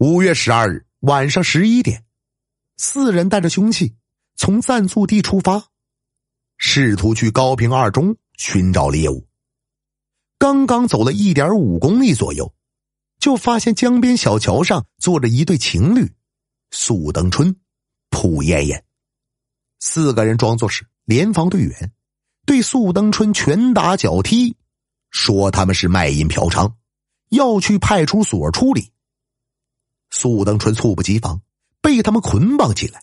五月十二日晚上十一点，四人带着凶器从暂住地出发，试图去高平二中寻找猎物。刚刚走了一点五公里左右，就发现江边小桥上坐着一对情侣——素登春、蒲艳艳。四个人装作是联防队员，对素登春拳打脚踢，说他们是卖淫嫖娼，要去派出所处理。苏登春猝不及防，被他们捆绑起来。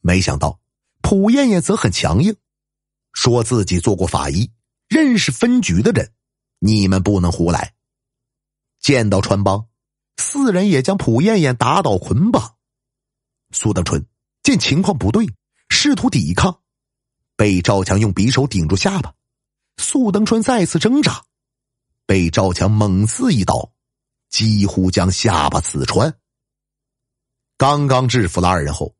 没想到，蒲艳艳则很强硬，说自己做过法医，认识分局的人，你们不能胡来。见到穿帮，四人也将蒲艳艳打倒捆绑。苏登春见情况不对，试图抵抗，被赵强用匕首顶住下巴。苏登春再次挣扎，被赵强猛刺一刀。几乎将下巴刺穿。刚刚制服了二人后，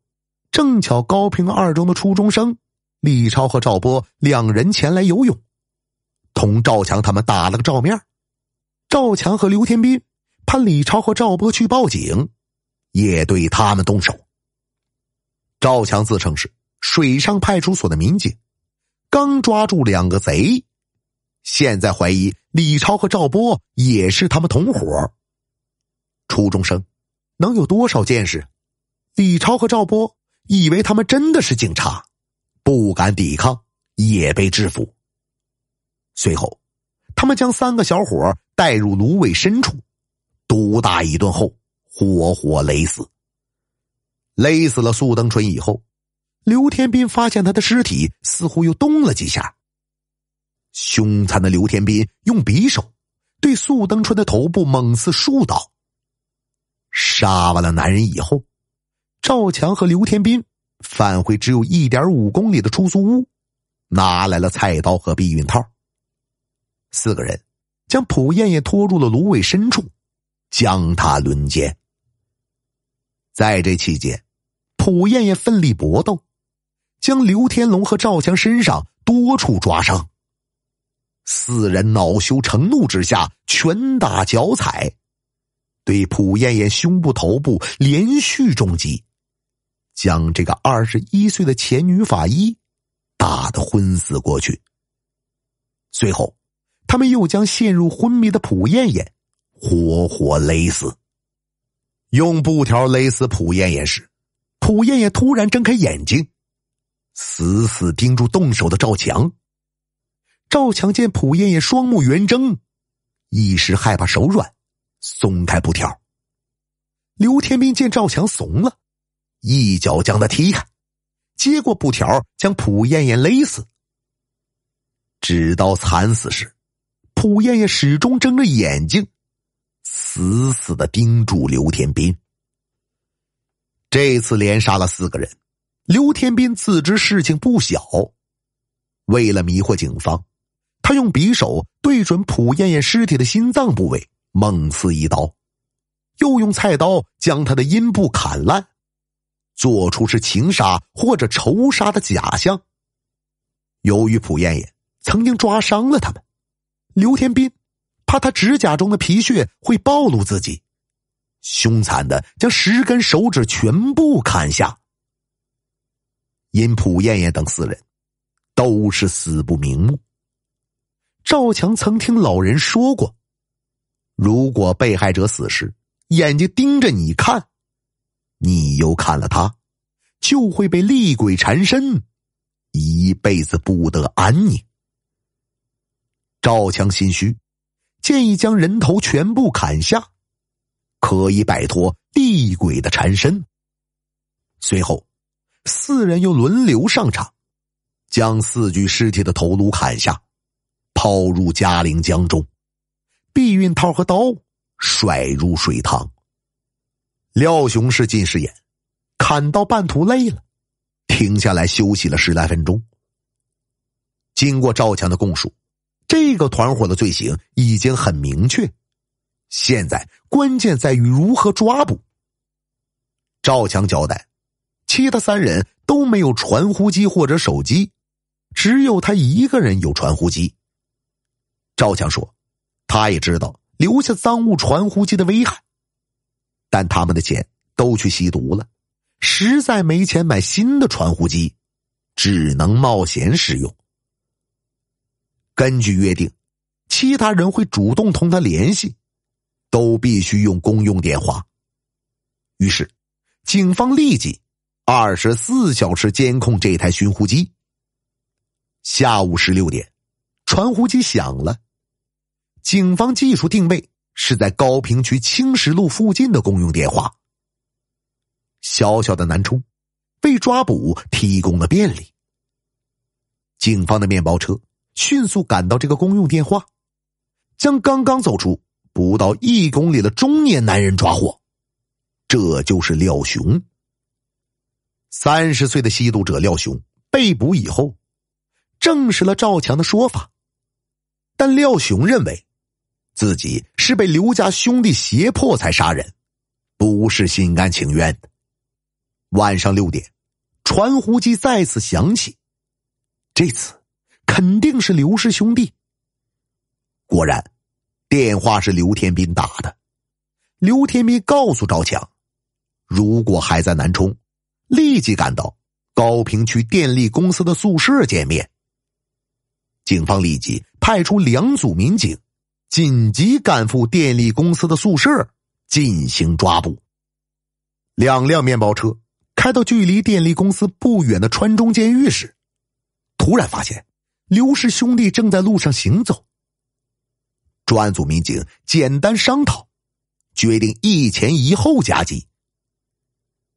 正巧高平二中的初中生李超和赵波两人前来游泳，同赵强他们打了个照面。赵强和刘天斌怕李超和赵波去报警，也对他们动手。赵强自称是水上派出所的民警，刚抓住两个贼，现在怀疑李超和赵波也是他们同伙。初中生能有多少见识？李超和赵波以为他们真的是警察，不敢抵抗，也被制服。随后，他们将三个小伙带入芦苇深处，毒打一顿后，活活勒死。勒死了苏登春以后，刘天斌发现他的尸体似乎又动了几下。凶残的刘天斌用匕首对苏登春的头部猛刺数刀。杀完了男人以后，赵强和刘天斌返回只有一点五公里的出租屋，拿来了菜刀和避孕套。四个人将蒲艳艳拖入了芦苇深处，将她轮奸。在这期间，蒲艳艳奋力搏斗，将刘天龙和赵强身上多处抓伤。四人恼羞成怒之下，拳打脚踩。对蒲艳艳胸部、头部连续重击，将这个二十一岁的前女法医打得昏死过去。随后，他们又将陷入昏迷的蒲艳艳活活勒死。用布条勒死蒲艳艳时，蒲艳艳突然睁开眼睛，死死盯住动手的赵强。赵强见蒲艳艳双目圆睁，一时害怕，手软。松开布条，刘天斌见赵强怂了，一脚将他踢开，接过布条将蒲艳艳勒死。直到惨死时，蒲艳艳始终睁着眼睛，死死的盯住刘天斌。这次连杀了四个人，刘天斌自知事情不小，为了迷惑警方，他用匕首对准蒲艳艳尸体的心脏部位。猛刺一刀，又用菜刀将他的阴部砍烂，做出是情杀或者仇杀的假象。由于蒲燕燕曾经抓伤了他们，刘天斌怕他指甲中的皮屑会暴露自己，凶残的将十根手指全部砍下。因蒲燕燕等四人都是死不瞑目。赵强曾听老人说过。如果被害者死时眼睛盯着你看，你又看了他，就会被厉鬼缠身，一辈子不得安宁。赵强心虚，建议将人头全部砍下，可以摆脱厉鬼的缠身。随后，四人又轮流上场，将四具尸体的头颅砍下，抛入嘉陵江中。避孕套和刀甩入水塘。廖雄是近视眼，砍到半途累了，停下来休息了十来分钟。经过赵强的供述，这个团伙的罪行已经很明确。现在关键在于如何抓捕。赵强交代，其他三人都没有传呼机或者手机，只有他一个人有传呼机。赵强说。他也知道留下赃物传呼机的危害，但他们的钱都去吸毒了，实在没钱买新的传呼机，只能冒险使用。根据约定，其他人会主动同他联系，都必须用公用电话。于是，警方立即二十四小时监控这台寻呼机。下午十六点，传呼机响了。警方技术定位是在高坪区青石路附近的公用电话。小小的南充，被抓捕提供了便利。警方的面包车迅速赶到这个公用电话，将刚刚走出不到一公里的中年男人抓获。这就是廖雄。三十岁的吸毒者廖雄被捕以后，证实了赵强的说法，但廖雄认为。自己是被刘家兄弟胁迫才杀人，不是心甘情愿的。晚上六点，传呼机再次响起，这次肯定是刘氏兄弟。果然，电话是刘天斌打的。刘天斌告诉赵强：“如果还在南充，立即赶到高平区电力公司的宿舍见面。”警方立即派出两组民警。紧急赶赴电力公司的宿舍进行抓捕。两辆面包车开到距离电力公司不远的川中监狱时，突然发现刘氏兄弟正在路上行走。专案组民警简单商讨，决定一前一后夹击。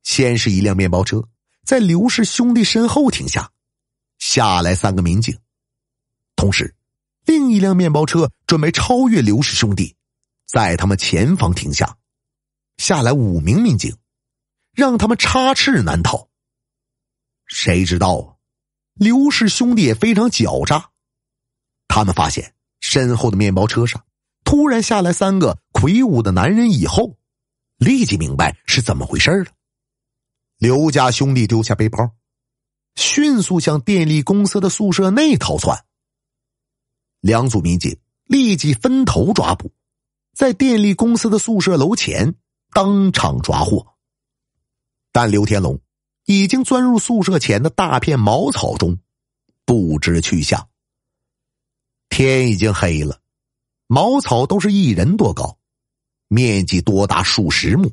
先是一辆面包车在刘氏兄弟身后停下，下来三个民警，同时。另一辆面包车准备超越刘氏兄弟，在他们前方停下，下来五名民警，让他们插翅难逃。谁知道刘氏兄弟也非常狡诈，他们发现身后的面包车上突然下来三个魁梧的男人以后，立即明白是怎么回事了。刘家兄弟丢下背包，迅速向电力公司的宿舍内逃窜。两组民警立即分头抓捕，在电力公司的宿舍楼前当场抓获，但刘天龙已经钻入宿舍前的大片茅草中，不知去向。天已经黑了，茅草都是一人多高，面积多达数十亩，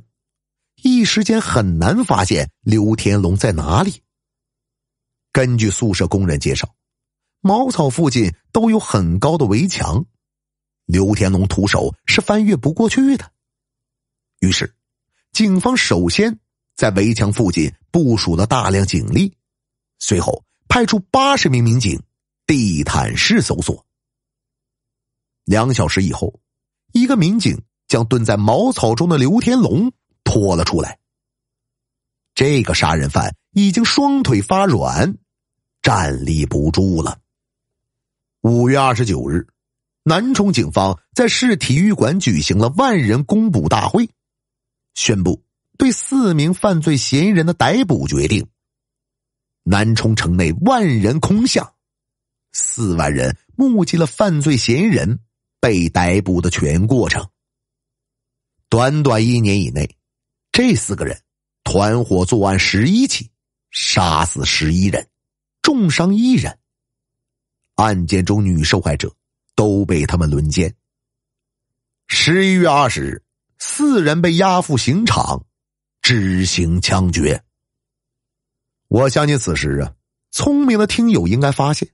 一时间很难发现刘天龙在哪里。根据宿舍工人介绍。茅草附近都有很高的围墙，刘天龙徒手是翻越不过去的。于是，警方首先在围墙附近部署了大量警力，随后派出八十名民警地毯式搜索。两小时以后，一个民警将蹲在茅草中的刘天龙拖了出来。这个杀人犯已经双腿发软，站立不住了。五月二十九日，南充警方在市体育馆举行了万人公捕大会，宣布对四名犯罪嫌疑人的逮捕决定。南充城内万人空巷，四万人目击了犯罪嫌疑人被逮捕的全过程。短短一年以内，这四个人团伙作案十一起，杀死十一人，重伤一人。案件中女受害者都被他们轮奸。十一月二十日，四人被押赴刑场，执行枪决。我相信此时啊，聪明的听友应该发现，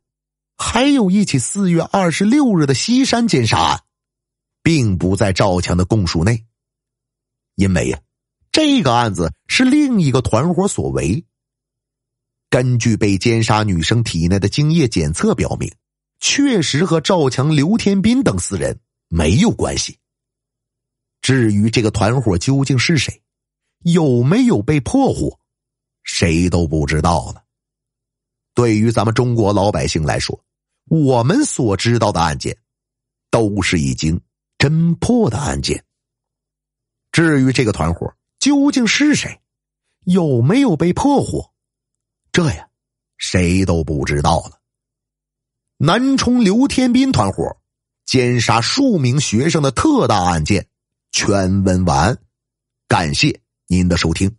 还有一起四月二十六日的西山奸杀案，并不在赵强的供述内，因为呀，这个案子是另一个团伙所为。根据被奸杀女生体内的精液检测表明，确实和赵强、刘天斌等四人没有关系。至于这个团伙究竟是谁，有没有被破获，谁都不知道呢。对于咱们中国老百姓来说，我们所知道的案件，都是已经侦破的案件。至于这个团伙究竟是谁，有没有被破获？这呀，谁都不知道了。南充刘天斌团伙奸杀数名学生的特大案件，全文完。感谢您的收听。